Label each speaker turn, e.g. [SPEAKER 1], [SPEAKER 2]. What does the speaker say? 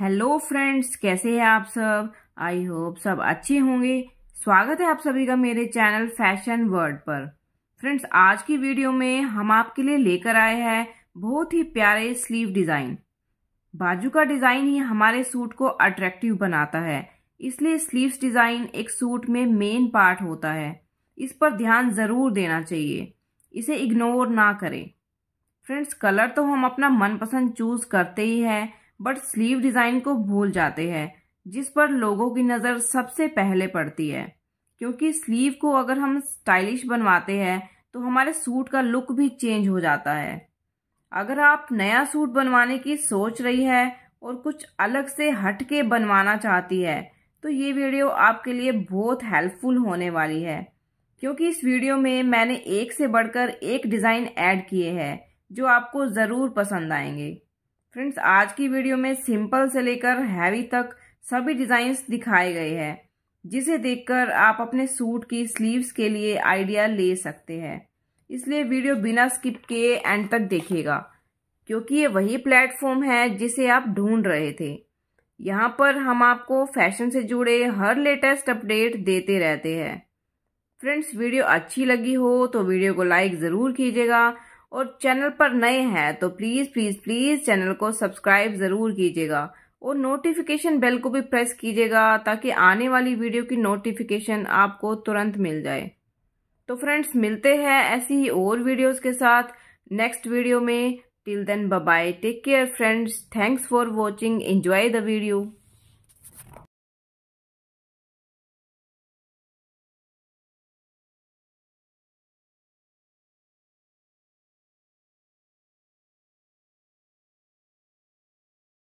[SPEAKER 1] hello friends कैसे हैं आप सब आई होप सब अच्छे होंगे स्वागत है आप सभी का मेरे चैनल फैशन वर्ल्ड पर फ्रेंड्स आज की वीडियो में हम आपके लिए लेकर आए हैं बहुत ही प्यारे स्लीव डिज़ाइन बाजू का डिज़ाइन ही हमारे सूट को अट्रैक्टिव बनाता है इसलिए स्लीव्स डिज़ाइन एक सूट में मेन पार्ट होता है इस पर ध्यान ज़रूर देना चाहिए इसे इग्नोर ना करें फ्रेंड्स कलर तो हम अपना मनपसंद चूज़ करते ही हैं बट स्लीव डिज़ाइन को भूल जाते हैं जिस पर लोगों की नज़र सबसे पहले पड़ती है क्योंकि स्लीव को अगर हम स्टाइलिश बनवाते हैं तो हमारे सूट का लुक भी चेंज हो जाता है अगर आप नया सूट बनवाने की सोच रही है और कुछ अलग से हट के बनवाना चाहती है तो ये वीडियो आपके लिए बहुत हेल्पफुल होने वाली है क्योंकि इस वीडियो में मैंने एक से बढ़कर एक डिज़ाइन ऐड किए हैं जो आपको ज़रूर पसंद आएंगे फ्रेंड्स आज की वीडियो में सिंपल से लेकर हैवी तक सभी डिज़ाइंस दिखाए गए हैं जिसे देखकर आप अपने सूट की स्लीव्स के लिए आइडिया ले सकते हैं इसलिए वीडियो बिना स्किप किए एंड तक देखिएगा क्योंकि ये वही प्लेटफॉर्म है जिसे आप ढूंढ रहे थे यहाँ पर हम आपको फैशन से जुड़े हर लेटेस्ट अपडेट देते रहते हैं फ्रेंड्स वीडियो अच्छी लगी हो तो वीडियो को लाइक ज़रूर कीजिएगा और चैनल पर नए हैं तो प्लीज़ प्लीज़ प्लीज़ चैनल को सब्सक्राइब ज़रूर कीजिएगा और नोटिफिकेशन बेल को भी प्रेस कीजिएगा ताकि आने वाली वीडियो की नोटिफिकेशन आपको तुरंत मिल जाए तो फ्रेंड्स मिलते हैं ऐसी ही और वीडियोस के साथ नेक्स्ट वीडियो में till then bye take care friends thanks for watching enjoy the video